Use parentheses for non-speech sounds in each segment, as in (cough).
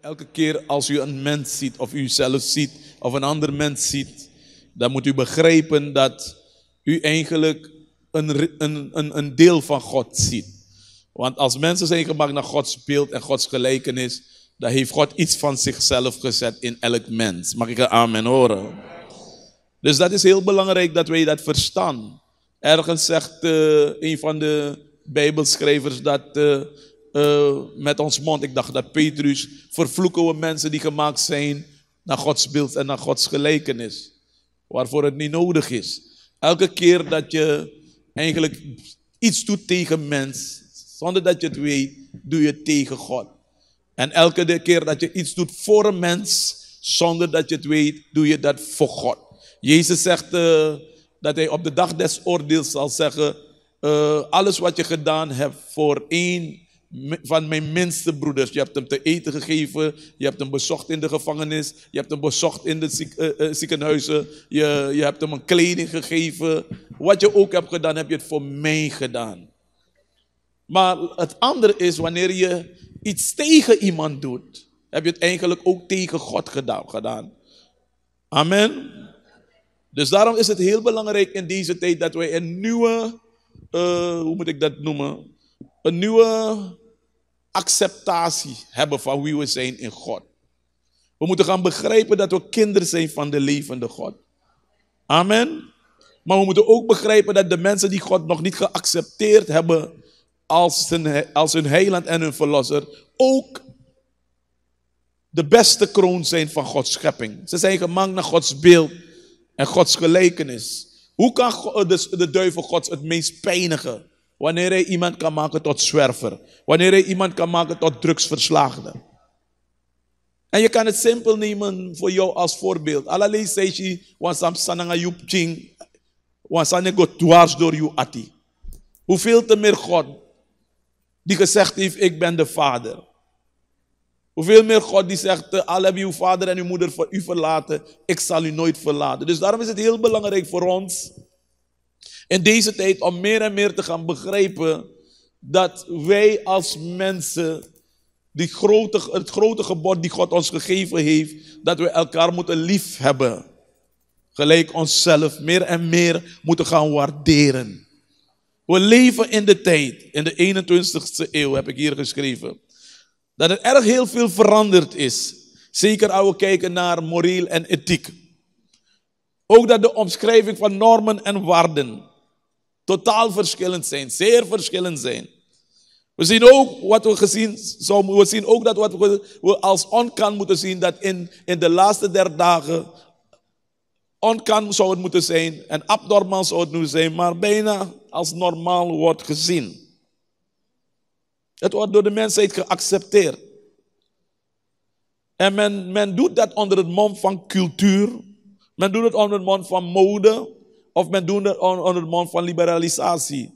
Elke keer als u een mens ziet, of u zelf ziet, of een ander mens ziet, dan moet u begrijpen dat u eigenlijk een, een, een, een deel van God ziet. Want als mensen zijn gemaakt naar Gods beeld en Gods gelijkenis, dan heeft God iets van zichzelf gezet in elk mens. Mag ik een mijn horen? Dus dat is heel belangrijk dat wij dat verstaan. Ergens zegt uh, een van de Bijbelschrijvers dat eh, eh, met ons mond. Ik dacht dat Petrus, vervloeken we mensen die gemaakt zijn naar Gods beeld en naar Gods gelijkenis. Waarvoor het niet nodig is. Elke keer dat je eigenlijk iets doet tegen mens, zonder dat je het weet, doe je tegen God. En elke keer dat je iets doet voor een mens, zonder dat je het weet, doe je dat voor God. Jezus zegt eh, dat hij op de dag des oordeels zal zeggen, eh, alles wat je gedaan hebt voor één van mijn minste broeders. Je hebt hem te eten gegeven. Je hebt hem bezocht in de gevangenis. Je hebt hem bezocht in de eh, eh, ziekenhuizen. Je, je hebt hem een kleding gegeven. Wat je ook hebt gedaan, heb je het voor mij gedaan. Maar het andere is, wanneer je iets tegen iemand doet, heb je het eigenlijk ook tegen God gedaan. Amen. Dus daarom is het heel belangrijk in deze tijd dat wij een nieuwe, eh, hoe moet ik dat noemen? een nieuwe acceptatie hebben van wie we zijn in God. We moeten gaan begrijpen dat we kinderen zijn van de levende God. Amen. Maar we moeten ook begrijpen dat de mensen die God nog niet geaccepteerd hebben als hun, als hun heiland en hun verlosser, ook de beste kroon zijn van Gods schepping. Ze zijn gemaakt naar Gods beeld en Gods gelijkenis. Hoe kan de, de duivel Gods het meest pijnigen? Wanneer hij iemand kan maken tot zwerver. Wanneer hij iemand kan maken tot drugsverslaagde. En je kan het simpel nemen voor jou als voorbeeld. Allerlei zei je, want samsananga yupching, want sanego dwars door jou ati. Hoeveel te meer God die gezegd heeft, ik ben de vader. Hoeveel meer God die zegt, al hebben uw vader en uw moeder voor u verlaten, ik zal u nooit verlaten. Dus daarom is het heel belangrijk voor ons in deze tijd om meer en meer te gaan begrijpen dat wij als mensen die grote, het grote gebod die God ons gegeven heeft, dat we elkaar moeten lief hebben. Gelijk onszelf meer en meer moeten gaan waarderen. We leven in de tijd, in de 21ste eeuw heb ik hier geschreven, dat er erg heel veel veranderd is. Zeker als we kijken naar moreel en ethiek. Ook dat de omschrijving van normen en waarden totaal verschillend zijn, zeer verschillend zijn. We zien ook wat we gezien, we zien ook dat wat we als onkan moeten zien, dat in, in de laatste der dagen onkan zou het moeten zijn en abnormaal zou het nu zijn, maar bijna als normaal wordt gezien. Het wordt door de mensheid geaccepteerd. En men, men doet dat onder het mom van cultuur, men doet het onder het mom van mode, of men doet het onder de mond van liberalisatie.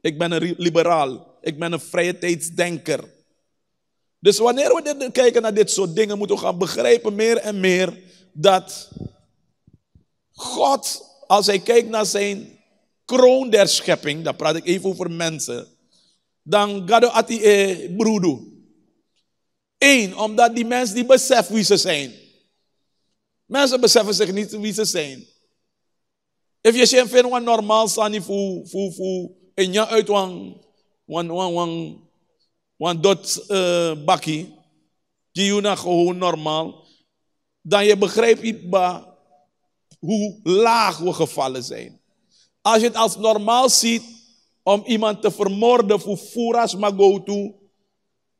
Ik ben een liberaal. Ik ben een vrije tijdsdenker. Dus wanneer we kijken naar dit soort dingen, moeten we gaan begrijpen meer en meer dat God, als hij kijkt naar zijn kroon der schepping, dan praat ik even over mensen, dan gado ati e broedu. Eén, omdat die mensen die beseffen wie ze zijn. Mensen beseffen zich niet wie ze zijn. If je zijn veel normaal sani fu fu and en uit one one dot uh, die je na gewoon normaal, dan je begrijpt hoe laag we gevallen zijn. Als je het als normaal ziet om iemand te vermoorden voor furas magotu,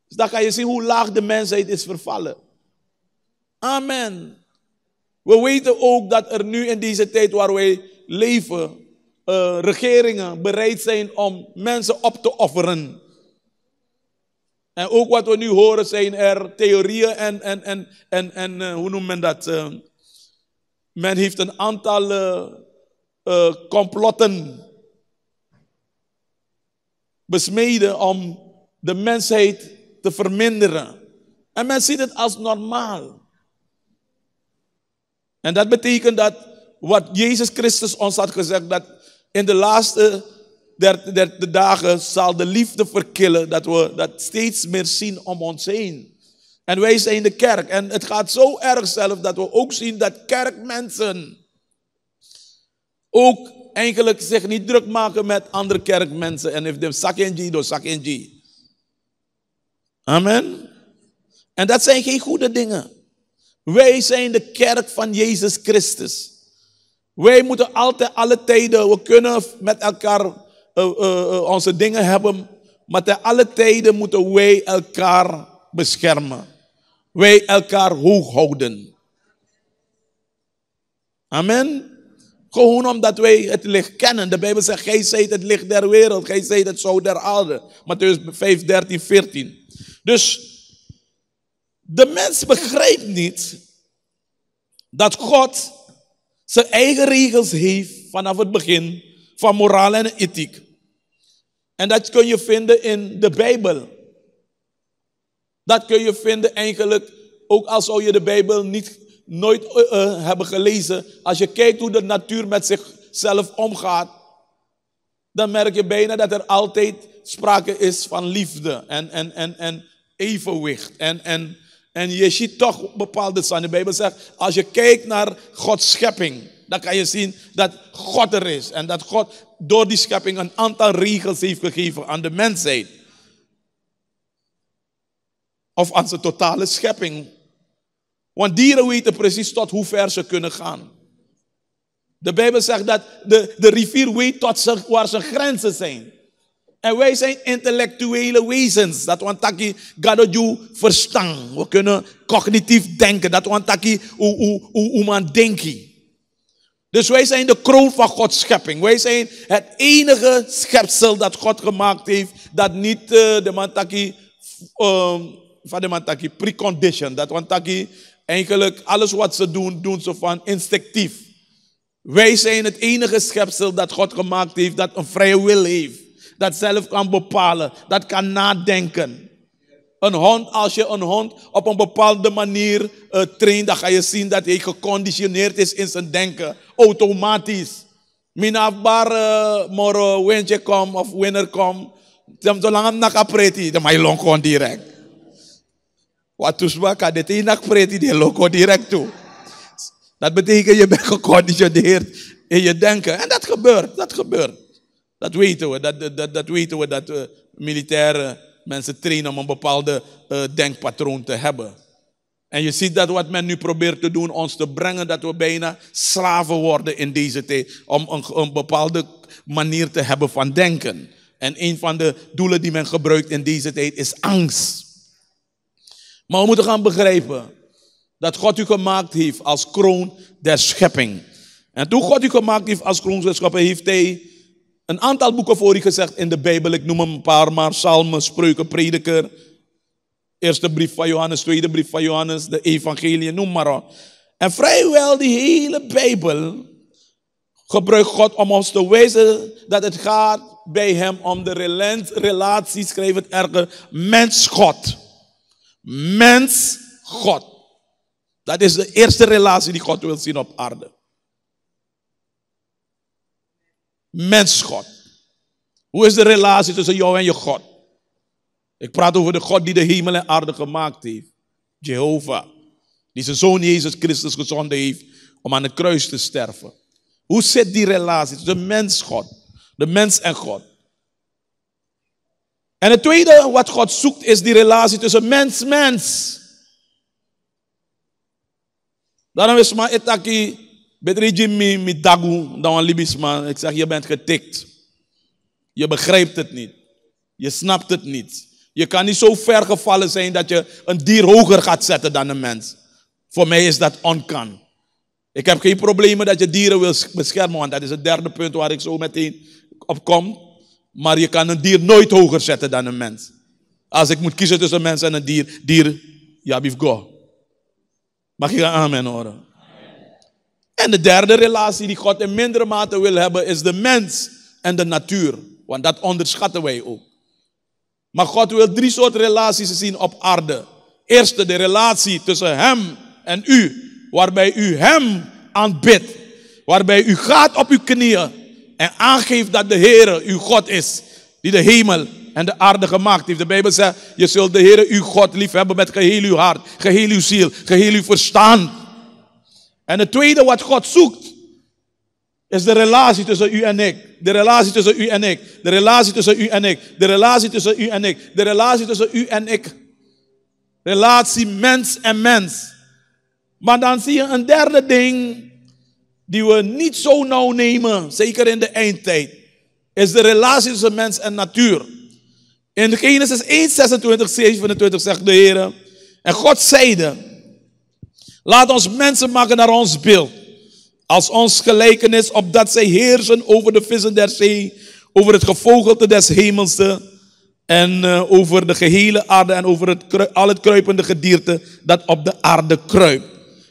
dan kan je zien hoe laag de mensheid is vervallen. Amen. We weten ook dat er nu in deze tijd waar wij leven uh, regeringen bereid zijn om mensen op te offeren. En ook wat we nu horen zijn er theorieën en, en, en, en, en eh, hoe noemt men dat? Eh, men heeft een aantal complotten besmeden om de mensheid te verminderen. En men ziet het als normaal. En dat betekent dat wat Jezus Christus ons had gezegd, dat in de laatste 30, dagen zal de liefde verkillen, dat we dat steeds meer zien om ons heen. En wij zijn de kerk. En het gaat zo erg zelf dat we ook zien dat kerkmensen ook eigenlijk zich niet druk maken met andere kerkmensen. En if zak in door zak in Amen. En dat zijn geen goede dingen. Wij zijn de kerk van Jezus Christus. Wij moeten altijd alle tijden, we kunnen met elkaar eh, eh, eh, onze dingen hebben, maar te alle tijden moeten wij elkaar beschermen. Wij elkaar hoog houden. Amen. Gewoon omdat wij het licht kennen. De Bijbel zegt, gij zijt het licht der wereld, gij zijt het zo der aarde. Matthäus 5, 13, 14. Dus de mens begrijpt niet dat God zijn eigen regels heeft vanaf het begin van moraal en ethiek. En dat kun je vinden in de Bijbel. Dat kun je vinden eigenlijk, ook als zou je de Bijbel niet, nooit eh, eh, hebben gelezen. Als je kijkt hoe de natuur met zichzelf omgaat, dan merk je bijna dat er altijd sprake is van liefde en, en, en, en evenwicht en, en en je ziet toch bepaalde zijn. De Bijbel zegt, als je kijkt naar Gods schepping, dan kan je zien dat God er is. En dat God door die schepping een aantal regels heeft gegeven aan de mensheid. Of aan zijn totale schepping. Want dieren weten precies tot hoe ver ze kunnen gaan. De Bijbel zegt dat de, de rivier weet tot ze, waar zijn grenzen zijn. En wij zijn intellectuele wezens. Dat want taki verstand. verstaan. We kunnen cognitief denken. Dat want taki hoe man denken. Dus wij zijn de kroon van Gods schepping. Wij zijn het enige schepsel dat God gemaakt heeft. Dat niet uh, de mantaki, um, ehm, van de taki precondition. Dat taki eigenlijk alles wat ze doen, doen ze van instinctief. Wij zijn het enige schepsel dat God gemaakt heeft dat een vrije wil heeft dat zelf kan bepalen, dat kan nadenken. Een hond, als je een hond op een bepaalde manier uh, traint, dan ga je zien dat hij geconditioneerd is in zijn denken. Automatisch. Minafbar uh, eh, moro windje kom of winner kom. Zolang hem nog apreti, dan maak je long gewoon direct. Wat toesba kan dit in nak die long gewoon direct toe. Dat betekent je bent geconditioneerd in je denken. En dat gebeurt, dat gebeurt. Dat weten we, dat, dat, dat weten we, dat we eh, militairen mensen trainen om een bepaalde eh, denkpatroon te hebben. En je ziet dat wat men nu probeert te doen, ons te brengen, dat we bijna slaven worden in deze tijd. Om een, een bepaalde manier te hebben van denken. En een van de doelen die men gebruikt in deze tijd is angst. Maar we moeten gaan begrijpen dat God u gemaakt heeft als kroon der schepping. En toen God u gemaakt heeft als kroon der schepping, heeft hij een aantal boeken voor u gezegd in de Bijbel. Ik noem een paar, maar Psalmen, Spreuken, Prediker. Eerste brief van Johannes, tweede brief van Johannes, de Evangelie, noem maar op. En vrijwel die hele Bijbel gebruikt God om ons te wijzen dat het gaat bij hem om de relatie, schrijf het erger, mens-God. Mens-God. Dat is de eerste relatie die God wil zien op aarde. mens-God. Hoe is de relatie tussen jou en je God? Ik praat over de God die de hemel en aarde gemaakt heeft. Jehovah. Die zijn zoon Jezus Christus gezonden heeft om aan het kruis te sterven. Hoe zit die relatie tussen mens-God? De mens en God. En het tweede wat God zoekt is die relatie tussen mens-mens. Daarom is maar itaki Beter Jimmy met Dagu dan een Ik zeg, je bent getikt. Je begrijpt het niet. Je snapt het niet. Je kan niet zo ver gevallen zijn dat je een dier hoger gaat zetten dan een mens. Voor mij is dat onkan. Ik heb geen problemen dat je dieren wil beschermen, want dat is het derde punt waar ik zo meteen op kom. Maar je kan een dier nooit hoger zetten dan een mens. Als ik moet kiezen tussen een mens en een dier, dier, ja, go. Mag je een amen horen? En de derde relatie die God in mindere mate wil hebben is de mens en de natuur. Want dat onderschatten wij ook. Maar God wil drie soorten relaties zien op aarde. Eerste de relatie tussen Hem en u, waarbij u Hem aanbidt, waarbij u gaat op uw knieën en aangeeft dat de Heer uw God is, die de hemel en de aarde gemaakt heeft. De Bijbel zegt, je zult de Heer uw God liefhebben met geheel uw hart, geheel uw ziel, geheel uw verstand en het tweede wat God zoekt, is de relatie tussen u en ik. De relatie tussen u en ik. De relatie tussen u en ik. De relatie tussen u en ik. De relatie tussen u en ik. Relatie mens en mens. Maar dan zie je een derde ding die we niet zo nauw nemen, zeker in de eindtijd, is de relatie tussen mens en natuur. In Genesis 1, 26, 27 zegt de Heer, en God zeide, Laat ons mensen maken naar ons beeld. Als ons gelijkenis, opdat zij heersen over de vissen der zee, over het gevogelte des hemelste en eh, over de gehele aarde en over het, al het kruipende gedierte dat op de aarde kruipt.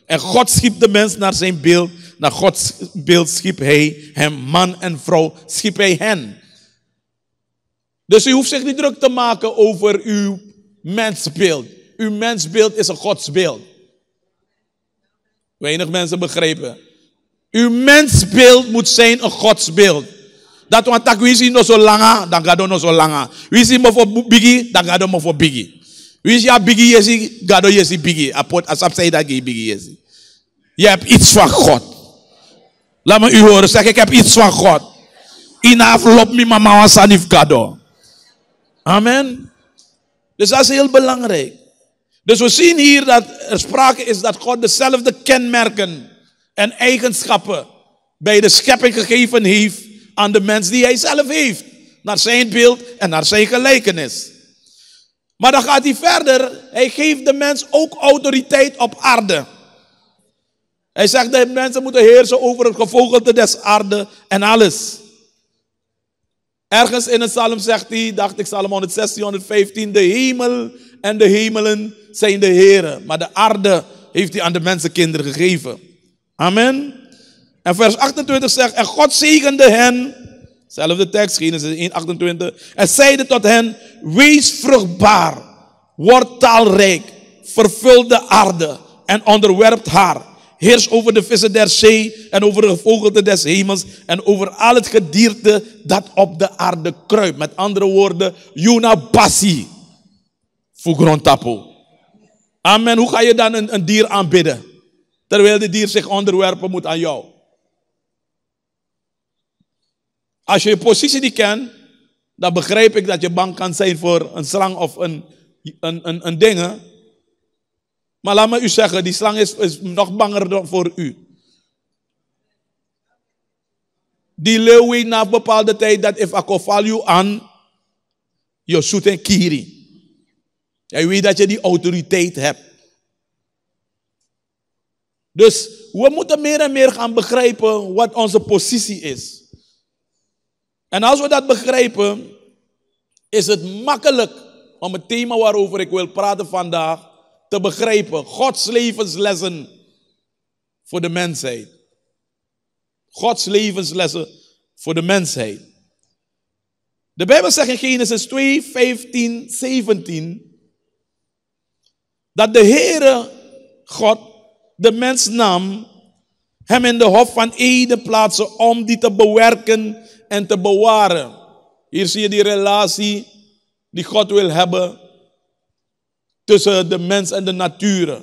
En God schiep de mens naar zijn beeld. Naar Gods beeld schiep hij hem, man en vrouw, schiep hij hen. Dus u hoeft zich niet druk te maken over uw mensbeeld. Uw mensbeeld is een godsbeeld. Weinig mensen begrijpen. Uw mensbeeld moet zijn een godsbeeld. Dat want tak wie zien nog zo langer, dan gaat nog zo langer. Wie zien me voor biggie, dan gaat nou me voor biggie. Wie nou zien biggie yesi, gaat jezi biggie. Apot, als dat biggie jezi. Je hebt iets van God. Laat me u horen Zeg ik heb iets van God. In afloop mi mama was aan gado. Amen. Dus dat is heel belangrijk. Dus we zien hier dat er sprake is dat God dezelfde kenmerken en eigenschappen bij de schepping gegeven heeft aan de mens die hij zelf heeft. Naar zijn beeld en naar zijn gelijkenis. Maar dan gaat hij verder. Hij geeft de mens ook autoriteit op aarde. Hij zegt dat mensen moeten heersen over het gevogelte des aarde en alles. Ergens in het psalm zegt hij, dacht ik, psalm 116, 115, de hemel en de hemelen zijn de Heeren, maar de aarde heeft hij aan de mensenkinderen gegeven. Amen. En vers 28 zegt, en God zegende hen, zelfde tekst, Genesis 1, 28, en zeide tot hen, wees vruchtbaar, word talrijk, vervul de aarde en onderwerpt haar. Heers over de vissen der zee en over de vogelten des hemels en over al het gedierte dat op de aarde kruipt. Met andere woorden, Juna Bassi. Voor tapo. Amen. Hoe ga je dan een, een dier aanbidden? Terwijl de dier zich onderwerpen moet aan jou. Als je je positie niet kent, dan begrijp ik dat je bang kan zijn voor een slang of een, een, een, dingen. Maar laat me u zeggen, die slang is, nog banger dan voor u. Die leeuw na een bepaalde tijd dat if I aan, je zoet een kiri. Jij weet dat je die autoriteit hebt. Dus we moeten meer en meer gaan begrijpen wat onze positie is. En als we dat begrijpen, is het makkelijk om het thema waarover ik wil praten vandaag te begrijpen. Gods levenslessen voor de mensheid. Gods levenslessen voor de mensheid. De Bijbel zegt in Genesis 2, 15, 17 dat de Heere God de mens nam, hem in de hof van Eden plaatsen om die te bewerken en te bewaren. Hier zie je die relatie die God wil hebben tussen de mens en de natuur.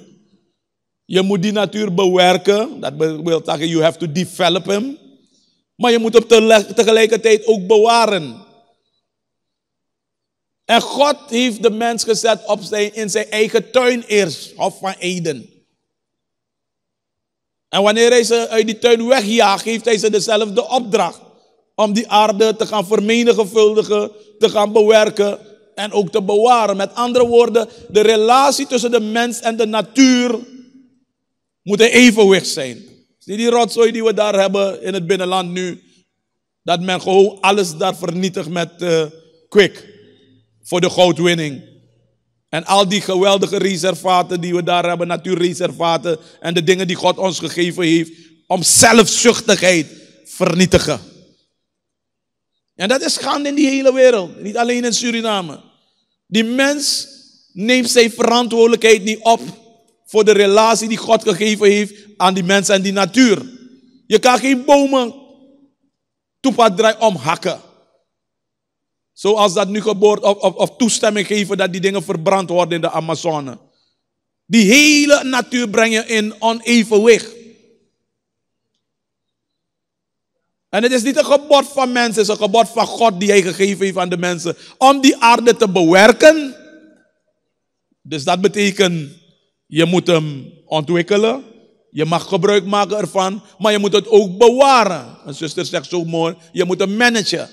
Je moet die natuur bewerken, dat wil zeggen, you have to develop him, Maar je moet hem tegelijkertijd ook bewaren. En God heeft de mens gezet op zijn, in zijn eigen tuin eerst, Hof van Eden. En wanneer hij ze uit die tuin wegjaagt, geeft hij ze dezelfde opdracht. Om die aarde te gaan vermenigvuldigen, te gaan bewerken en ook te bewaren. Met andere woorden, de relatie tussen de mens en de natuur moet een evenwicht zijn. Zie die rotzooi die we daar hebben in het binnenland nu. Dat men gewoon alles daar vernietigt met uh, kwik voor de goudwinning. En al die geweldige reservaten die we daar hebben, natuurreservaten en de dingen die God ons gegeven heeft, om zelfzuchtigheid vernietigen. En dat is gaande in die hele wereld, niet alleen in Suriname. Die mens neemt zijn verantwoordelijkheid niet op voor de relatie die God gegeven heeft aan die mensen en die natuur. Je kan geen bomen om omhakken. Zoals dat nu geboord of, of, toestemming geven dat die dingen verbrand worden in de Amazone. Die hele natuur breng je in onevenwicht. En het is niet een gebod van mensen, het is een gebod van God die hij gegeven heeft aan de mensen. Om die aarde te bewerken. Dus dat betekent, je moet hem ontwikkelen. Je mag gebruik maken ervan, maar je moet het ook bewaren. Een zuster zegt zo mooi, je moet hem managen.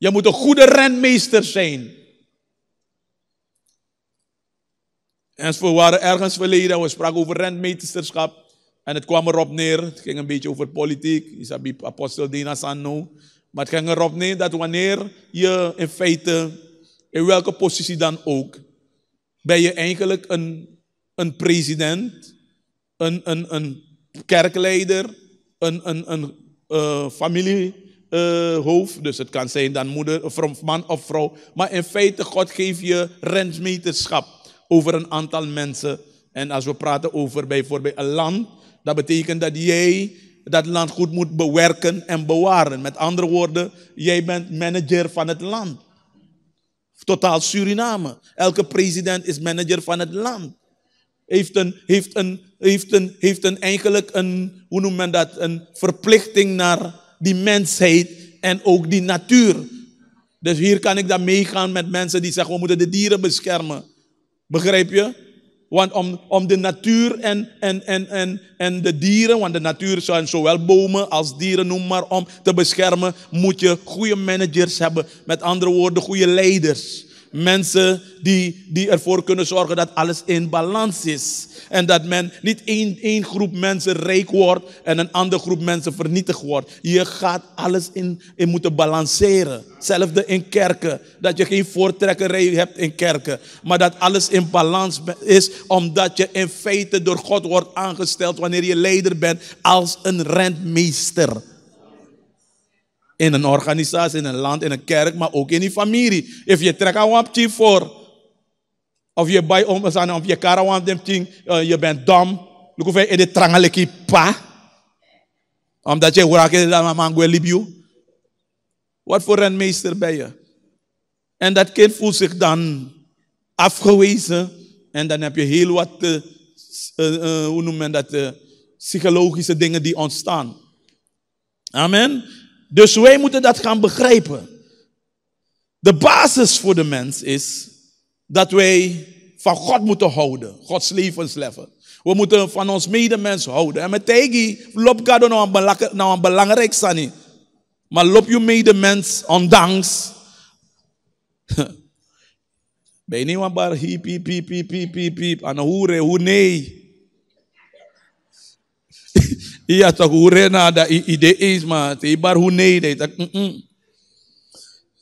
Je moet een goede rentmeester zijn. En we waren ergens verleden, we spraken over rentmeesterschap. En het kwam erop neer, het ging een beetje over politiek. Isabi apostel Dina Sanno. Maar het ging erop neer dat wanneer je in feite, in welke positie dan ook, ben je eigenlijk een, een president, een, een, een kerkleider, een, een, een eh, familie eh, hoofd. Dus het kan zijn dan moeder, of man of vrouw. Maar in feite, God geeft je rentmeterschap over een aantal mensen. En als we praten over bijvoorbeeld een land, dat betekent dat jij dat land goed moet bewerken en bewaren. Met andere woorden, jij bent manager van het land. Totaal Suriname. Elke president is manager van het land. Heeft een, heeft een, heeft een, heeft een eigenlijk een, hoe noemt men dat, een verplichting naar die mensheid en ook die natuur. Dus hier kan ik dan meegaan met mensen die zeggen, we moeten de dieren beschermen. Begrijp je? Want om, om de natuur en, en, en, en, en de dieren, want de natuur zijn zowel bomen als dieren, noem maar, om te beschermen, moet je goede managers hebben. Met andere woorden, goede leiders. Mensen die, die ervoor kunnen zorgen dat alles in balans is. En dat men niet één, één groep mensen rijk wordt en een andere groep mensen vernietigd wordt. Je gaat alles in, in moeten balanceren. Hetzelfde in kerken. Dat je geen voortrekkerij hebt in kerken. Maar dat alles in balans is omdat je in feite door God wordt aangesteld wanneer je leider bent als een rentmeester. In een organisatie, in een land, in een kerk, maar ook in die familie. Als je trekt een tien voor, of je bij om of je karawan dem ting, eh, je bent dom. Look hoeveel in de trangeliki pa. Omdat je hoort dat mango libio. Wat voor een meester ben je? En dat kind voelt zich dan afgewezen. En dan heb je heel wat, uh, uh, hoe dat, uh, psychologische dingen die ontstaan. Amen. Dus wij moeten dat gaan begrijpen. De basis voor de mens is dat wij van God moeten houden. Gods levensleven. We moeten van ons medemens houden. En met tegi loop God nou, nou een belangrijk sani. Maar loop je medemens ondanks. (laughs) Ben je niet een bar hiep, hiep, hiep, hiep, hiep, hiep. En hoe nee toch tak urena ada ideis idee te maar hunei nee tak.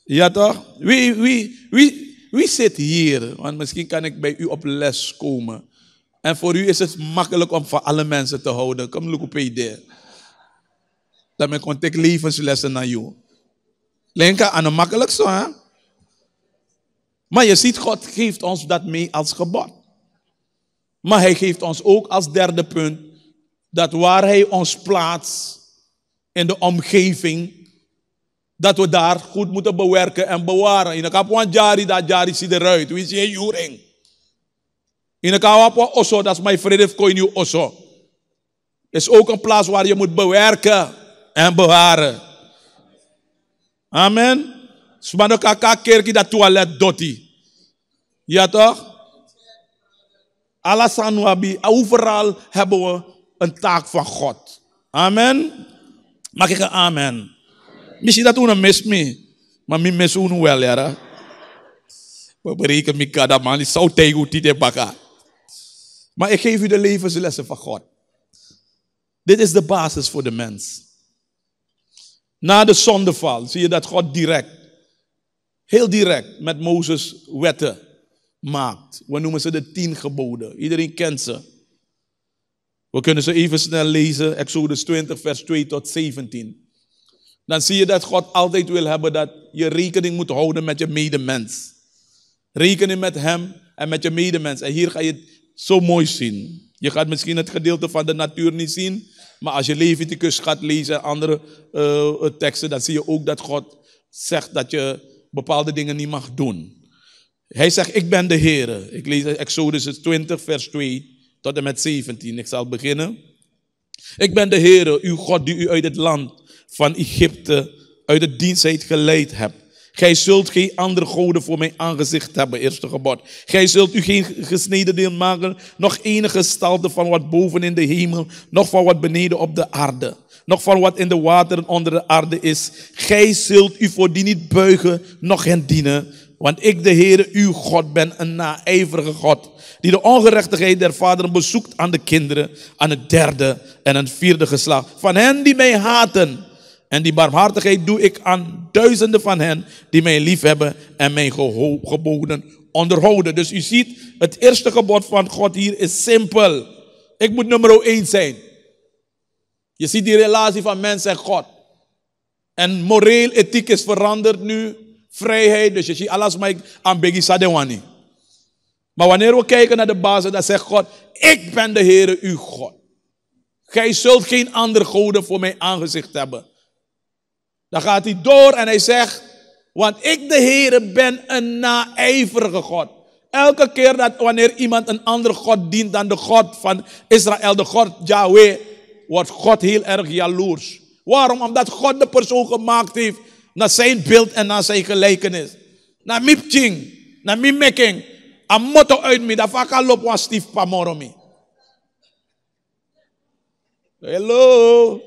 Ja toch? Wie, wie, wie, wie zit hier? Want misschien kan ik bij u op les komen. En voor u is het makkelijk om van alle mensen te houden. Kom, look op je Dan ben ik levenslessen naar jou. Lenka aan het makkelijkste, hè? Maar je ziet, God geeft ons dat mee als gebod. Maar hij geeft ons ook als derde punt dat waar Hij ons plaatst in de omgeving, dat we daar goed moeten bewerken en bewaren. In de jari, dat jari ziet eruit. We zien juring. In de kapuan osso, dat is mijn vrede nu osso. Is ook een plaats waar je moet bewerken en bewaren. Amen. ook kaka kerki dat toilet doti. Ja toch? Alasanwabi, overal hebben we een taak van God. Amen. Mag ik een amen? Misschien dat u mist me. Maar mi mis u wel, ja. We breken me kada man. Die zou tegen u te Maar ik geef u de levenslessen van God. Dit is de basis voor de mens. Na de zondeval zie je dat God direct, heel direct met Mozes wetten maakt. We noemen ze de tien geboden. Iedereen kent ze. We kunnen ze even snel lezen, Exodus 20, vers 2 tot 17. Dan zie je dat God altijd wil hebben dat je rekening moet houden met je medemens. Rekening met Hem en met je medemens. En hier ga je het zo mooi zien. Je gaat misschien het gedeelte van de natuur niet zien, maar als je Leviticus gaat lezen en andere eh, teksten, dan zie je ook dat God zegt dat je bepaalde dingen niet mag doen. Hij zegt, ik ben de Heer. Ik lees Exodus 20, vers 2 tot en met 17. Ik zal beginnen. Ik ben de Heer, uw God, die u uit het land van Egypte, uit de dienstheid geleid hebt. Gij zult geen andere goden voor mijn aangezicht hebben, eerste gebod. Gij zult u geen gesneden deel maken, nog enige gestalte van wat boven in de hemel, nog van wat beneden op de aarde, nog van wat in de wateren onder de aarde is. Gij zult u voor die niet buigen, nog hen dienen. Want ik, de Heere, uw God, ben een naijverige God, die de ongerechtigheid der vaderen bezoekt aan de kinderen, aan het derde en een vierde geslacht. Van hen die mij haten. En die barmhartigheid doe ik aan duizenden van hen die mij liefhebben en mijn geboden onderhouden. Dus u ziet, het eerste gebod van God hier is simpel. Ik moet nummer één zijn. Je ziet die relatie van mens en God. En moreel ethiek is veranderd nu vrijheid. Dus je ziet alles maar ambegi sadewani. Maar wanneer we kijken naar de basis, dan zegt God, ik ben de Heere uw God. Gij zult geen andere goden voor mijn aangezicht hebben. Dan gaat hij door en hij zegt, want ik de Heere ben een naijverige God. Elke keer dat wanneer iemand een andere God dient dan de God van Israël, de God Yahweh, wordt God heel erg jaloers. Waarom? Omdat God de persoon gemaakt heeft naar zijn beeld en naar zijn gelijkenis. Naar na Naar making. Een motto uit me. Dat vaak al op was stief me. Hello.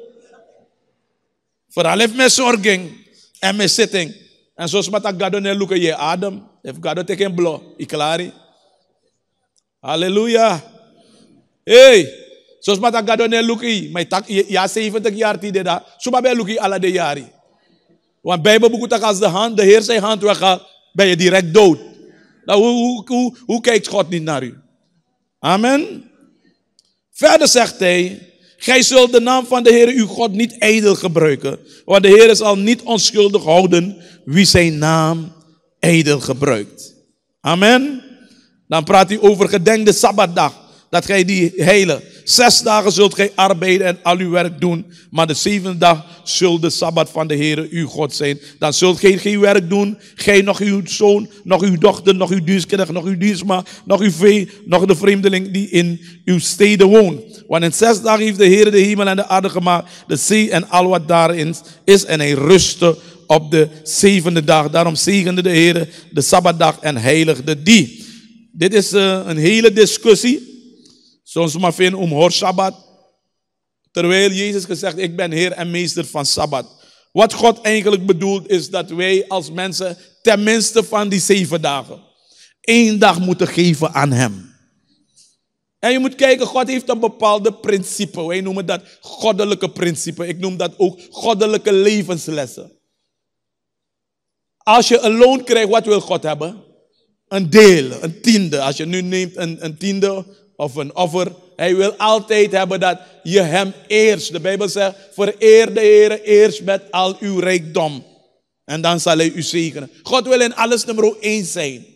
Vooral heeft mijn zorgen en mijn zitting. En zoals met dat God niet lukken je adem. Heeft God teken blok, Ik klaar. Halleluja. Hey. Zoals met dat God niet lukken. tak, ja 70 jaar die deed dat. Zo ben lukken alle de jaren. Want Bijbelboek dat als de hand, de Heer zijn hand weghaalt, ben je direct dood. Nou, hoe, hoe, hoe, kijkt God niet naar u? Amen. Verder zegt hij, Gij zult de naam van de Heer uw God niet ijdel gebruiken. Want de Heer zal niet onschuldig houden wie zijn naam ijdel gebruikt. Amen. Dan praat hij over gedenk de Sabbatdag dat gij die heilen. Zes dagen zult gij arbeiden en al uw werk doen. Maar de zevende dag zult de Sabbat van de Heere uw God zijn. Dan zult gij geen werk doen. Gij, nog uw zoon, nog uw dochter, nog uw dienstknecht, nog uw dienstma, nog uw vee, nog de vreemdeling die in uw steden woont. Want in zes dagen heeft de Heere de hemel en de aarde gemaakt. De zee en al wat daarin is. En hij rustte op de zevende dag. Daarom zegende de Heere de Sabbatdag en heiligde die. Dit is eh, een hele discussie Soms maar vinden hoor Sabbat. Terwijl Jezus gezegd, ik ben Heer en Meester van Sabbat. Wat God eigenlijk bedoelt is dat wij als mensen tenminste van die zeven dagen één dag moeten geven aan Hem. En je moet kijken, God heeft een bepaalde principe. Wij noemen dat goddelijke principe. Ik noem dat ook goddelijke levenslessen. Als je een loon krijgt, wat wil God hebben? Een deel, een tiende. Als je nu neemt een, een tiende of een offer. Hij wil altijd hebben dat je hem eerst. De Bijbel zegt, vereer de Heer eerst met al uw rijkdom. En dan zal hij u zegenen. God wil in alles nummer 1 zijn.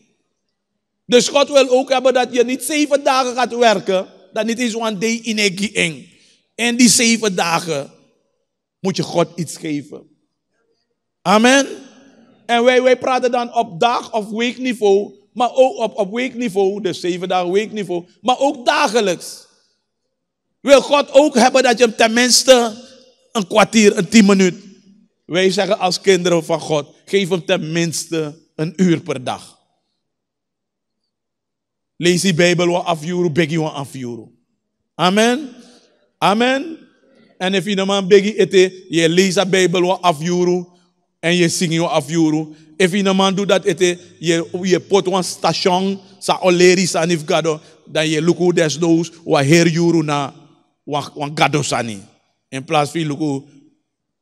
Dus God wil ook hebben dat je niet zeven dagen gaat werken. Dat niet is one day in a ing. In die zeven dagen moet je God iets geven. Amen. En wij, wij praten dan op dag- of weekniveau maar ook op, op weekniveau, de zeven dagen weekniveau. Maar ook dagelijks. Wil God ook hebben dat je hem tenminste een kwartier, een tien minuut. Wij zeggen als kinderen van God, geef hem tenminste een uur per dag. Lees die Bijbel wat af juro, biggie wat af juro. Amen. Amen. En als je man biggie eten, je leest de Bijbel wat af juro en je zingt je afjuro. Even een man doet dat, ete, je, je pot een station, sa oleri sa gado, dan je luku des doos, wa her juro na, wa, wa gado oh, sani. In plaats van luku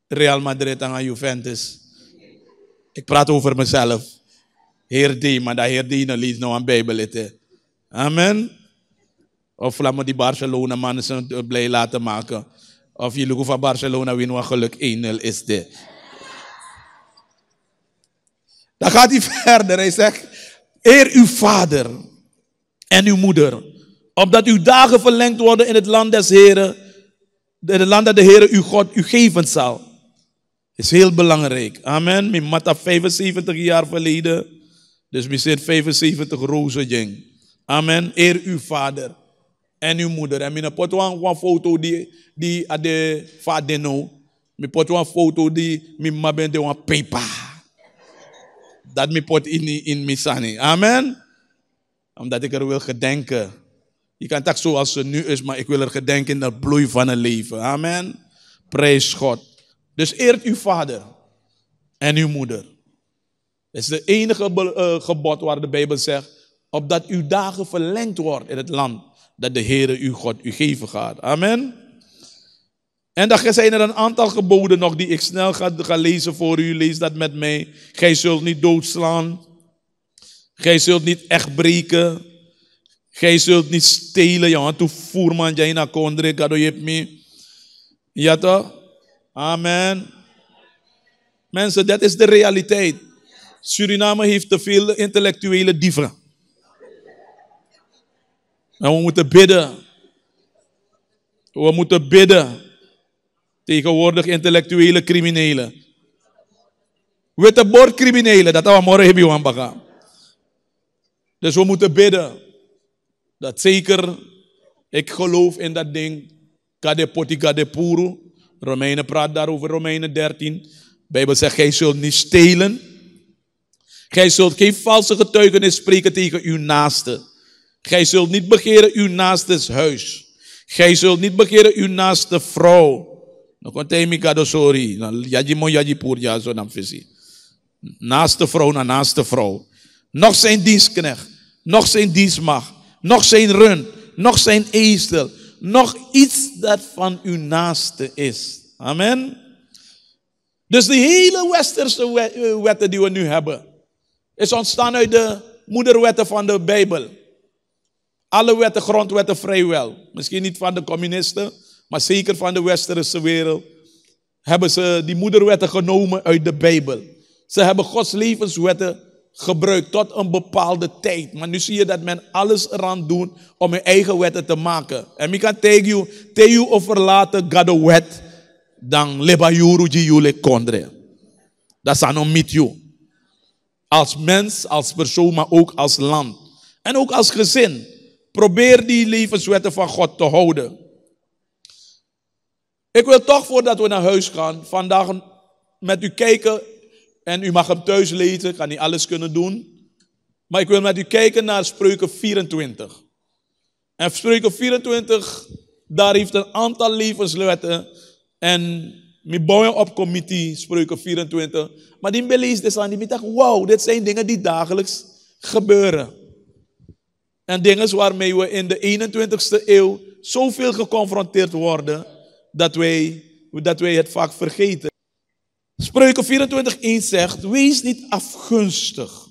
Real Madrid en Juventus. Ik praat over mezelf. Heer D, maar dat Heer D leest nou een Bijbel. Ete. Amen. Of laat me die Barcelona mannen blij laten maken. Of je jullie van Barcelona winnen, wat geluk 1-0 is dit. Dan gaat hij verder. Hij zegt, eer uw vader en uw moeder. Opdat uw dagen verlengd worden in het land des Heren. In land dat de Heer uw God u geven zal. Is heel belangrijk. Amen. Mijn matta 75 jaar verleden. Dus mijn zit 75 rozen jing. Amen. Eer uw vader en uw moeder. En mijn pot een foto die, die aan ah, de vader nou. Mijn een foto die mijn ma een paper dat me pot in, in misani. Amen. Omdat ik er wil gedenken. Je kan het zoals ze nu is, maar ik wil er gedenken in de bloei van een leven. Amen. Prijs God. Dus eert uw vader en uw moeder. Dat is het enige eh, gebod waar de Bijbel zegt, opdat uw dagen verlengd wordt in het land dat de Heere uw God u geven gaat. Amen. En dan zijn er een aantal geboden nog die ik snel ga, lezen voor u. Lees dat met mij. Gij zult niet doodslaan. Gij zult niet echt breken. Gij zult niet stelen. Ja, tu voerman jij naar kondre kado je me. Ja toch? Amen. Mensen, dat is de realiteit. Suriname heeft te veel intellectuele dieven. En we moeten bidden. We moeten bidden Tegenwoordig intellectuele criminelen. Witte bordcriminelen, dat we morgen hebben begaan. Dus we moeten bidden. Dat zeker, ik geloof in dat ding. Kade poti kade Romeinen praat daarover, Romeinen 13. Bijbel zegt, gij zult niet stelen. Gij zult geen valse getuigenis spreken tegen uw naaste. Gij zult niet begeren uw naastes huis. Gij zult niet begeren uw naaste vrouw nog mi kado sorry. Jaji mo jaji poer ja zo nam Naaste vrouw naast naaste vrouw. Nog zijn dienstknecht. Nog zijn dienstmacht. Nog zijn run, Nog zijn ezel. Nog iets dat van uw naaste is. Amen. Dus de hele westerse eh, wetten die we nu hebben. Is ontstaan uit de moederwetten van de Bijbel. Alle wetten, grondwetten vrijwel. Misschien niet van de communisten maar zeker van de westerse wereld, hebben ze die moederwetten genomen uit de Bijbel. Ze hebben Gods levenswetten gebruikt tot een bepaalde tijd. Maar nu zie je dat men alles eraan doet om hun eigen wetten te maken. En ik kan tegen jou, tegen overlaten overlaten God de wet, dan leba juru jule kondre. Dat zijn om met Als mens, als persoon, maar ook als land. En ook als gezin. Probeer die levenswetten van God te houden. Ik wil toch voordat we naar huis gaan, vandaag met u kijken. En u mag hem thuis lezen, ik kan niet alles kunnen doen. Maar ik wil met u kijken naar Spreuken 24. En Spreuken 24, daar heeft een aantal levenswetten. En mijn bouwen op committee, Spreuken 24. Maar die belees dus aan, die dacht, wauw, dit zijn dingen die dagelijks gebeuren. En dingen waarmee we in de 21ste eeuw zoveel geconfronteerd worden dat wij, dat wij het vaak vergeten. Spreuken 24:1 zegt: Wees niet afgunstig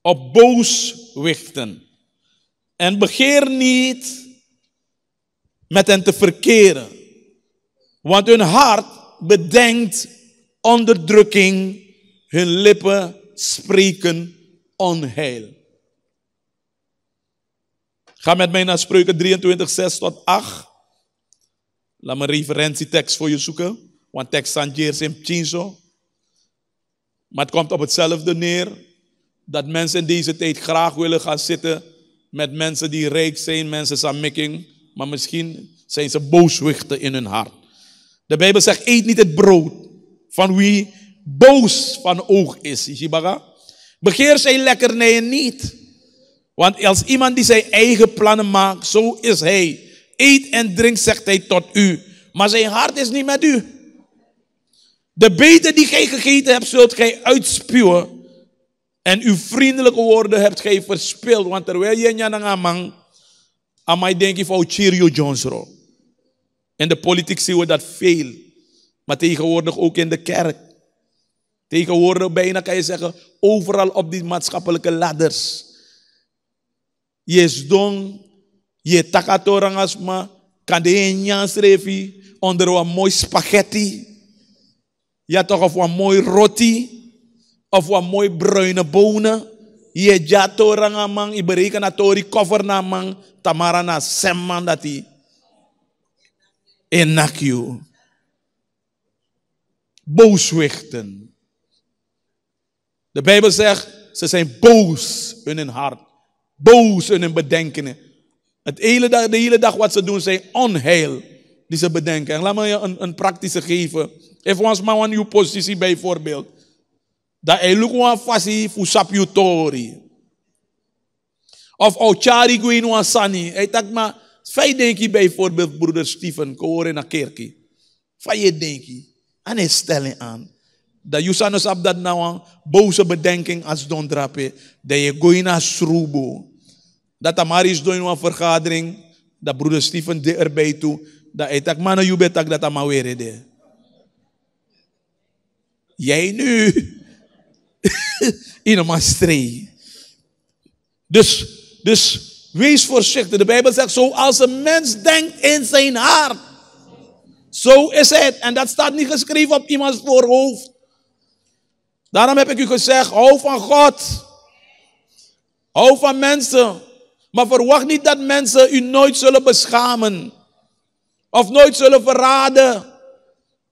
op booswichten en begeer niet met hen te verkeren, want hun hart bedenkt onderdrukking, hun lippen spreken onheil. Ga met mij naar Spreuken 23, 6 tot 8. Laat me een referentietekst voor je zoeken. Want tekst Sanjeer Chinzo. Maar het komt op hetzelfde neer. Dat mensen in deze tijd graag willen gaan zitten met mensen die rijk zijn, mensen zijn mikking. Maar misschien zijn ze booswichten in hun hart. De Bijbel zegt, eet niet het brood van wie boos van oog is. Begeer zijn lekkernijen niet. Want als iemand die zijn eigen plannen maakt, zo is hij eet en drink, zegt hij tot u. Maar zijn hart is niet met u. De beten die gij gegeten hebt, zult gij uitspuwen. En uw vriendelijke woorden hebt gij verspild. Want terwijl je nyanangamang, amai denk je van Chirio Johnson. In de politiek zien we dat veel. Maar tegenwoordig ook in de kerk. Tegenwoordig bijna kan je zeggen, overal op die maatschappelijke ladders. Je is dong je takatorang asma, kan de revi, onder een mooi spaghetti. Ja toch, of een mooi roti. Of een mooi bruine bonen. Je jatorang amang, je berekent dat tori cover namang. Boos tamara na semman dat Booswichten. De Bijbel zegt, ze zijn boos in hun hart. Boos in hun bedenkingen het hele dag, de hele dag wat ze doen zijn onheil die ze bedenken. En laat me je een, een praktische geven. Even ons maar aan uw positie bijvoorbeeld. Dat hij fasie voor saputori. Of ochari oh, guinu sani. Hij tak maar, vijf denk bijvoorbeeld broeder Steven, koore na kerkie. Fijn denk je. En hij stellen aan. Dat je op dat nou een boze bedenking als don drape. Dat je goina srubo. Dat Amaris doen in een vergadering. Dat broeder Steven erbij toe. Dat hij tak mannen jubetak dat ama weer de. Jij nu. (laughs) in een maastree. Dus, dus wees voorzichtig. De Bijbel zegt zoals een mens denkt in zijn hart. Zo is het. En dat staat niet geschreven op iemands voorhoofd. Daarom heb ik u gezegd, hou van God. Hou van mensen. Maar verwacht niet dat mensen u nooit zullen beschamen. Of nooit zullen verraden.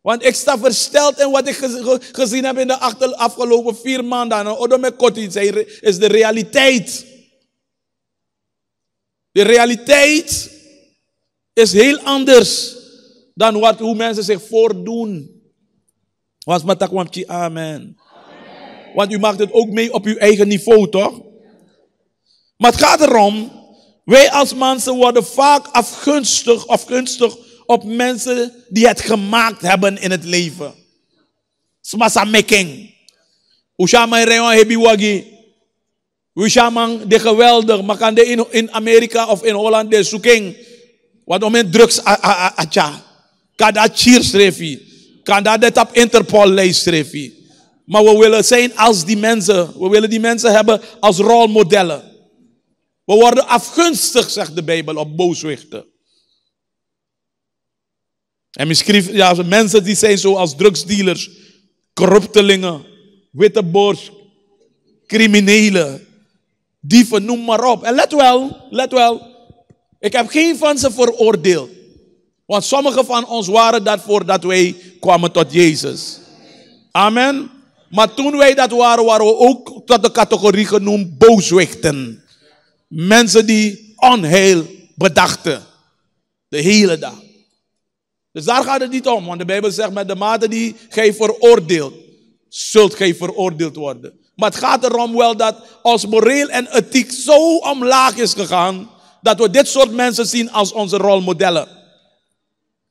Want ik sta versteld in wat ik gezien heb in de afgelopen vier maanden. Odomekoti is de realiteit. De realiteit is heel anders dan wat, hoe mensen zich voordoen. Was amen. Want u maakt het ook mee op uw eigen niveau, toch? Maar het gaat erom, wij als mensen worden vaak afgunstig of gunstig op mensen die het gemaakt hebben in het leven. Smasa making. Ushamang reon hebi wagi. Ushamang de geweldig. Maar kan de in, Amerika of in Holland de zoeking. Wat om een drugs atja. Kan dat strefi. Kan dat dit op Interpol strefi. Maar we willen zijn als die mensen. We willen die mensen hebben als rolmodellen. We worden afgunstig, zegt de Bijbel, op booswichten. En misschien ja, mensen die zijn zoals drugsdealers, corruptelingen, witteboors, criminelen, dieven, noem maar op. En let wel, let wel, ik heb geen van ze veroordeeld. Want sommigen van ons waren dat voordat wij kwamen tot Jezus. Amen. Maar toen wij dat waren, waren we ook tot de categorie genoemd booswichten. Mensen die onheil bedachten. De hele dag. Dus daar gaat het niet om, want de Bijbel zegt met de mate die gij veroordeelt, zult gij veroordeeld worden. Maar het gaat erom wel dat ons moreel en ethiek zo omlaag is gegaan, dat we dit soort mensen zien als onze rolmodellen.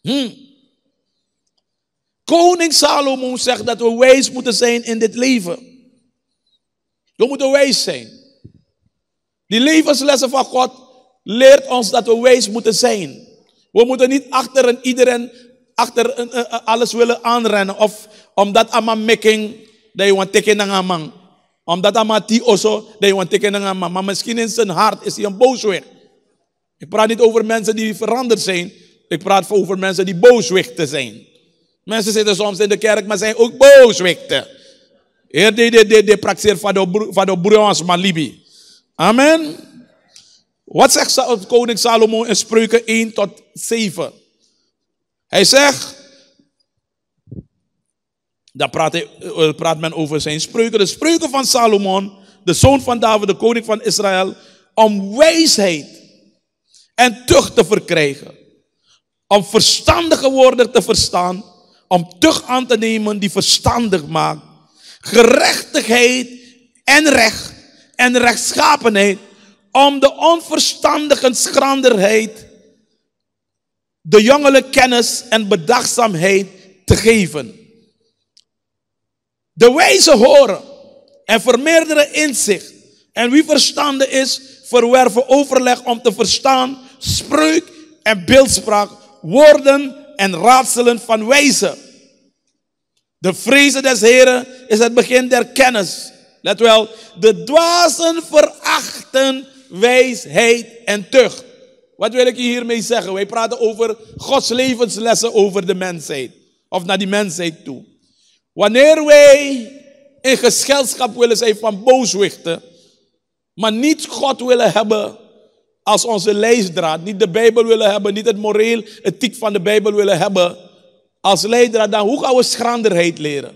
Hmm. Koning Salomo zegt dat we wijs moeten zijn in dit leven. We moeten wijs zijn. Die levenslessen van God leert ons dat we wijs moeten zijn. We moeten niet achter een, iedereen, achter een, uh, alles willen aanrennen. Of omdat allemaal making, dat je want teken aan man. Omdat allemaal die also, dat je want teken aan man. Maar misschien in zijn hart is hij een booswicht. Ik praat niet over mensen die veranderd zijn. Ik praat over mensen die booswichten zijn. Mensen zitten soms in de kerk, maar zijn ook booswichten. Heer, de, de, de, de, van de, broers, Amen. Wat zegt koning Salomo in Spreuken 1 tot 7? Hij zegt, daar praat, eh, praat men over zijn spreuken. De spreuken van Salomon, de zoon van David, de koning van Israël, om wijsheid en tucht te verkrijgen. Om verstandige woorden te verstaan, om tucht aan te nemen die verstandig maakt. Gerechtigheid en recht en rechtschapenheid om de onverstandigen schranderheid, de jongelijke kennis en bedachtzaamheid te geven. De wijze horen en vermeerderen inzicht. En wie verstanden is, verwerven overleg om te verstaan, spreuk en beeldspraak, woorden en raadselen van wijzen. De vrezen des Heren is het begin der kennis. Let wel, de dwazen verachten wijsheid en tucht. Wat wil ik hiermee zeggen? Wij praten over Gods levenslessen over de mensheid. Of naar die mensheid toe. Wanneer wij in gezelschap willen zijn van booswichten, maar niet God willen hebben als onze leidraad, niet de Bijbel willen hebben, niet het moreel ethiek van de Bijbel willen hebben als leidraad, dan hoe gaan we schranderheid leren?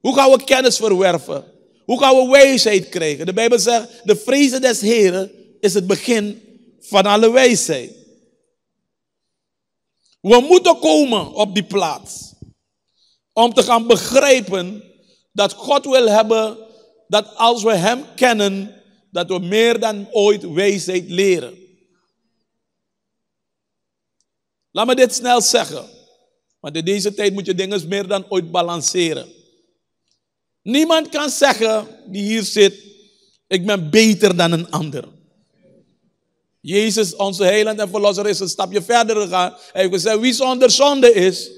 Hoe gaan we kennis verwerven? Hoe gaan we wijsheid krijgen? De Bijbel zegt, de vrezen des Heren is het begin van alle wijsheid. We moeten komen op die plaats om te gaan begrijpen dat God wil hebben dat als we Hem kennen, dat we meer dan ooit wijsheid leren. Laat me dit snel zeggen, want in deze tijd moet je dingen meer dan ooit balanceren. Niemand kan zeggen die hier zit, ik ben beter dan een ander. Jezus, onze heiland en verlosser, is een stapje verder gegaan. Hij heeft gezegd, wie zonder zonde is,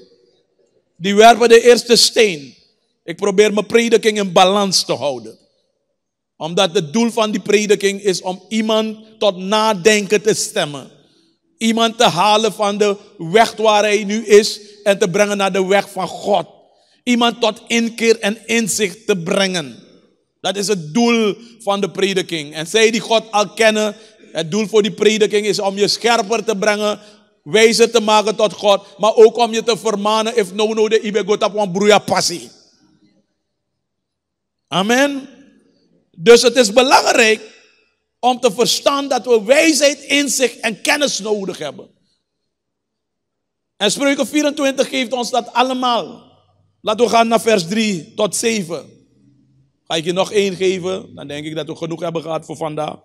die werpen de eerste steen. Ik probeer mijn prediking in balans te houden. Omdat het doel van die prediking is om iemand tot nadenken te stemmen. Iemand te halen van de weg waar hij nu is en te brengen naar de weg van God. Iemand tot inkeer en inzicht te brengen. Dat is het doel van de prediking. En zij die God al kennen, het doel voor die prediking is om je scherper te brengen, wijzer te maken tot God, maar ook om je te vermanen, if no no de God op een broeia passie. Amen. Dus het is belangrijk om te verstaan dat we wijsheid, inzicht en kennis nodig hebben. En Spreuken 24 geeft ons dat allemaal. Laten we gaan naar vers 3 tot 7. Ga ik je nog één geven, dan denk ik dat we genoeg hebben gehad voor vandaag.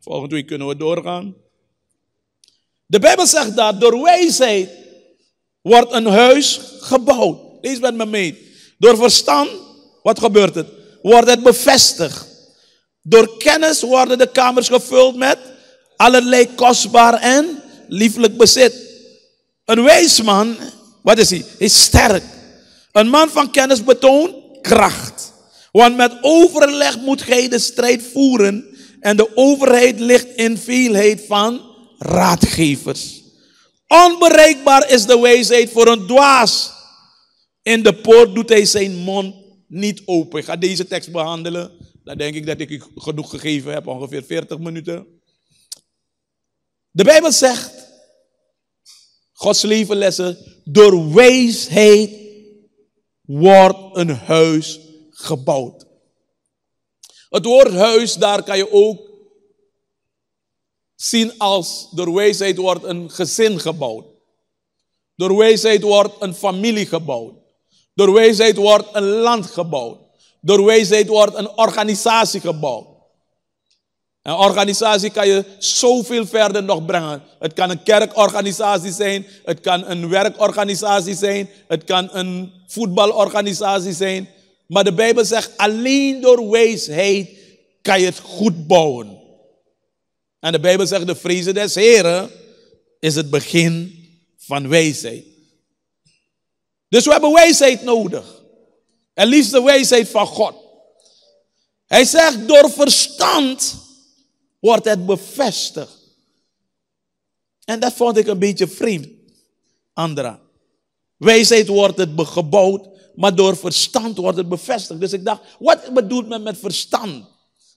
Volgende week kunnen we doorgaan. De Bijbel zegt dat door wijsheid wordt een huis gebouwd. Lees met me mee. Door verstand, wat gebeurt het? Wordt het bevestigd. Door kennis worden de kamers gevuld met allerlei kostbaar en lieflijk bezit. Een wijs man, wat is hij? Hij is sterk. Een man van kennis betoont kracht. Want met overleg moet gij de strijd voeren. En de overheid ligt in veelheid van raadgevers. Onbereikbaar is de wijsheid voor een dwaas. In de poort doet hij zijn mond niet open. Ik ga deze tekst behandelen. Dan denk ik dat ik u genoeg gegeven heb, ongeveer 40 minuten. De Bijbel zegt, Gods lieve lessen, door wijsheid wordt een huis gebouwd. Het woord huis, daar kan je ook zien als door wijsheid wordt een gezin gebouwd. Door wijsheid wordt een familie gebouwd. Door wijsheid wordt een land gebouwd. Door wijsheid wordt een organisatie gebouwd. Een organisatie kan je zoveel verder nog brengen. Het kan een kerkorganisatie zijn, het kan een werkorganisatie zijn, het kan een voetbalorganisatie zijn. Maar de Bijbel zegt alleen door wijsheid kan je het goed bouwen. En de Bijbel zegt de vrezen des Heren is het begin van wijsheid. Dus we hebben wijsheid nodig. En liefst de wijsheid van God. Hij zegt door verstand wordt het bevestigd. En dat vond ik een beetje vreemd, Andra. Wijsheid wordt het gebouwd, maar door verstand wordt het bevestigd. Dus ik dacht, wat bedoelt men met verstand?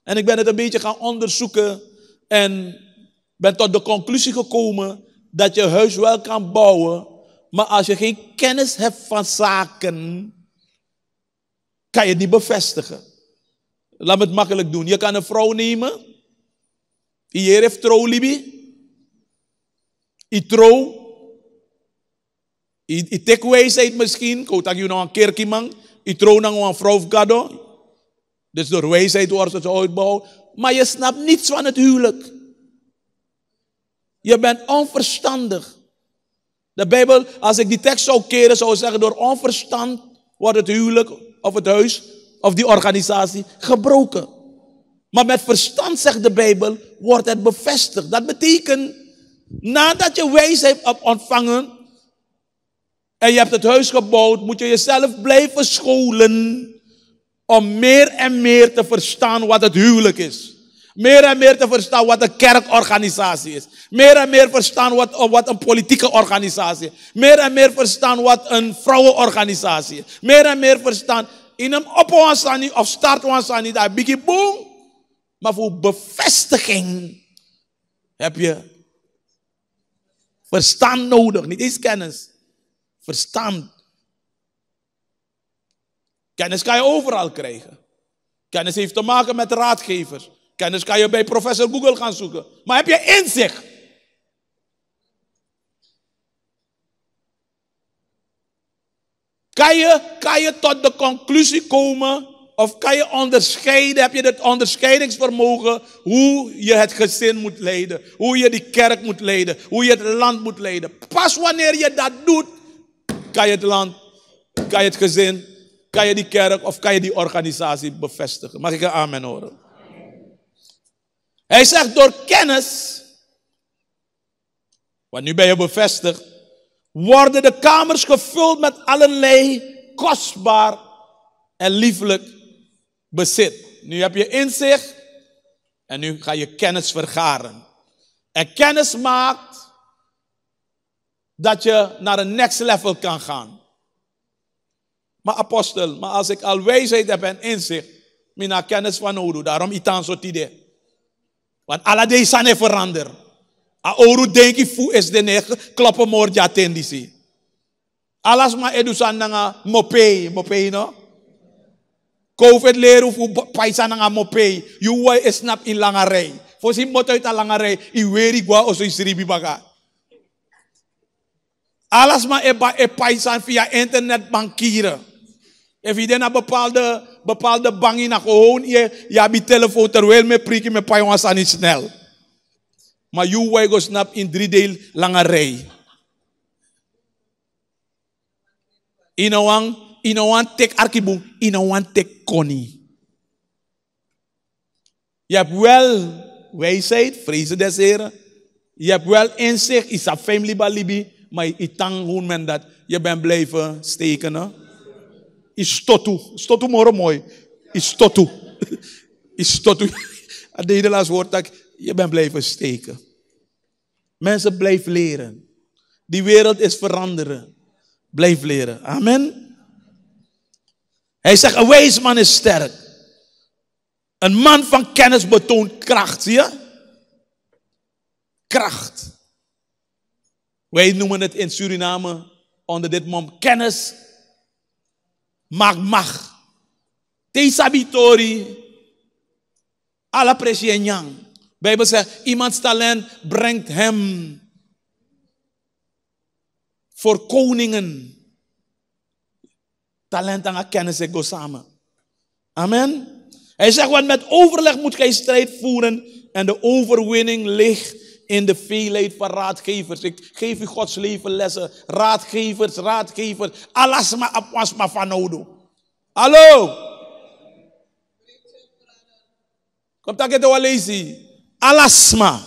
En ik ben het een beetje gaan onderzoeken en ben tot de conclusie gekomen dat je huis wel kan bouwen, maar als je geen kennis hebt van zaken, kan je het niet bevestigen. Laat me het makkelijk doen. Je kan een vrouw nemen je heeft trouw libi. E trouw, je take wijsheid misschien. Koutak je nog een kerkje man. trouw naar nou een vrouw Dus door wijsheid wordt het uitbouwd. Maar je snapt niets van het huwelijk. Je bent onverstandig. De Bijbel, als ik die tekst zou keren, zou zeggen: door onverstand wordt het huwelijk of het huis of die organisatie gebroken. Maar met verstand, zegt de Bijbel, wordt het bevestigd. Dat betekent, nadat je wijsheid hebt ontvangen en je hebt het huis gebouwd, moet je jezelf blijven scholen om meer en meer te verstaan wat het huwelijk is. Meer en meer te verstaan wat een kerkorganisatie is. Meer en meer verstaan wat, wat een politieke organisatie is. Meer en meer verstaan wat een vrouwenorganisatie is. Meer en meer verstaan. In een opwansani of startwansani, daar begin boom. Maar voor bevestiging heb je verstand nodig. Niet eens kennis. Verstand. Kennis kan je overal krijgen. Kennis heeft te maken met raadgevers. Kennis kan je bij professor Google gaan zoeken. Maar heb je inzicht? Kan je, kan je tot de conclusie komen of kan je onderscheiden, heb je het onderscheidingsvermogen hoe je het gezin moet leiden, hoe je die kerk moet leiden, hoe je het land moet leiden. Pas wanneer je dat doet, kan je het land, kan je het gezin, kan je die kerk of kan je die organisatie bevestigen. Mag ik een amen horen? Hij zegt door kennis, want nu ben je bevestigd, worden de kamers gevuld met allerlei kostbaar en lieflijk bezit. Nu heb je inzicht en nu ga je kennis vergaren. En kennis maakt dat je naar een next level kan gaan. Maar apostel, maar als ik al wijsheid heb en inzicht, mina kennis van Oru, daarom itan zo idee. Want alle deze zijn veranderd. A Oru denk ik, is de kloppen klappen moord ja tendisi. Alles maar edusan nanga mopei, mopei no? Kofedleru fu paisa na nga mopei, yuwa esnap in langarei. Fosim moto ita langarei, iweri gua oso isribi baga. Alas ma eba e, e paisan via internet bankieren. If je dan bepaalde, bepaalde bang in gewoon je, je ya hebt telefoon terwijl me prikken met paiwan aan snel. Maar you why go snap in drie deel lange rij. Inowang, inowang tek arkibu, inowang tek kon Je hebt wel wijsheid, vrezen des heren. Je hebt wel inzicht, is dat family balibi. Maar je tang hoe men dat, je bent blijven steken. Is tot toe. Is tot toe mooi. Is tot (laughs) Is tot toe. Het (laughs) Nederlands woord dat je bent blijven steken. Mensen blijven leren. Die wereld is veranderen. Blijf leren. Amen. Hij zegt, een wijs man is sterk. Een man van kennis betoont kracht, zie je? Kracht. Wij noemen het in Suriname onder dit mom kennis maakt macht. Te sabitori ala presienyang. Bijbel zegt, iemands talent brengt hem voor koningen. Talent en kennis go samen. Amen. Hij zegt, want met overleg moet gij strijd voeren en de overwinning ligt in de veelheid van raadgevers. Ik geef u Gods leven lessen. Raadgevers, raadgevers. Alasma apwasma fanodo. Hallo? Komt dat wel lezen? Alasma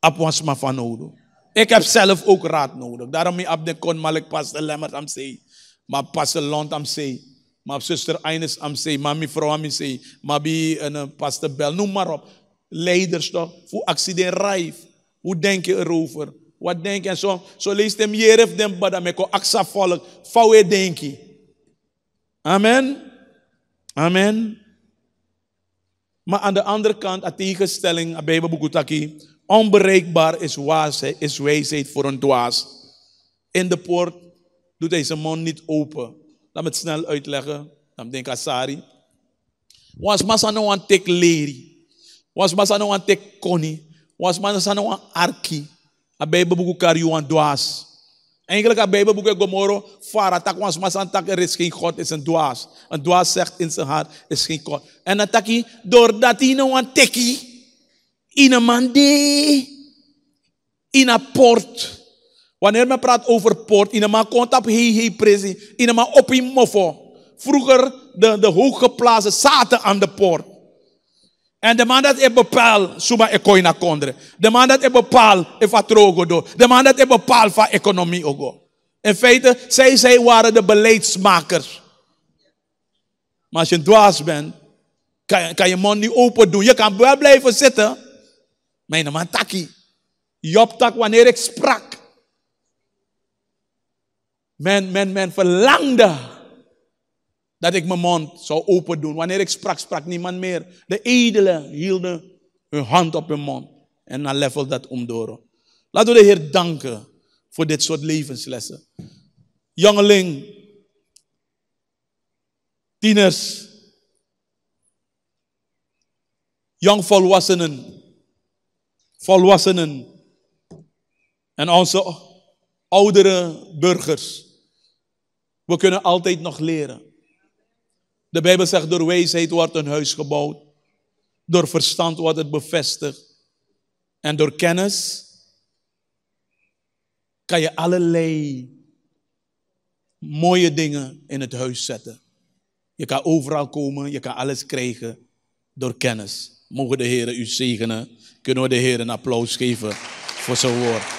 apwasma fanodo. Ik heb zelf ook raad nodig. Daarom heb ik op de kon malik pas de lemmer aan zee. Ma pastor Lont am say. Maar zuster Eines am say. Maar mevrouw am say. Maar bi eh, pastor Bel. Noem maar op. Leiders toch? Voor accident rijf. Hoe denk je erover? Wat denk je? En zo, zo leest hem hier of den bada meko aksa volk. Fauwe denk je. Amen. Amen. Maar aan de andere kant, a tegenstelling, a bijbelboekutaki. Onbereikbaar is, is wijsheid voor een dwaas. In de poort doet hij zijn mond niet open. Laat me het snel uitleggen. Dan denk sorry. Was massa no aan tek leri. Was massa no aan tek koni. Was massa no aan arki. A bijbelboek kari aan dwaas. Eigenlijk a bijbelboek gomoro. Fara tak was massa aan tak er is geen God, is een dwaas. Een dwaas zegt in zijn hart is geen God. En dat taki doordat hij no aan teki. In een mande. In een port. Wanneer men praat over poort, inema komt op presi, inema op in mofo. Vroeger de, de hooggeplaatste zaten aan de poort. En de man dat ik bepaal, suma ik koina kondre. De man dat ik bepaal, ik vatrogo do. De man dat ik van economie ogo. In feite, zij, zij waren de beleidsmakers. Maar als je dwaas bent, kan, kan je mond niet open doen. Je kan wel blijven zitten. Mijn man taki. Job tak wanneer ik sprak. Men, men, men verlangde dat ik mijn mond zou open doen. Wanneer ik sprak, sprak niemand meer. De edelen hielden hun hand op hun mond. En dan level dat door. Laten we de Heer danken voor dit soort levenslessen. Jongeling, tieners, jongvolwassenen, volwassenen en onze oudere burgers. We kunnen altijd nog leren. De Bijbel zegt, door wijsheid wordt een huis gebouwd. Door verstand wordt het bevestigd. En door kennis kan je allerlei mooie dingen in het huis zetten. Je kan overal komen, je kan alles krijgen door kennis. Mogen de Heer u zegenen. Kunnen we de Heer een applaus geven voor zijn woord.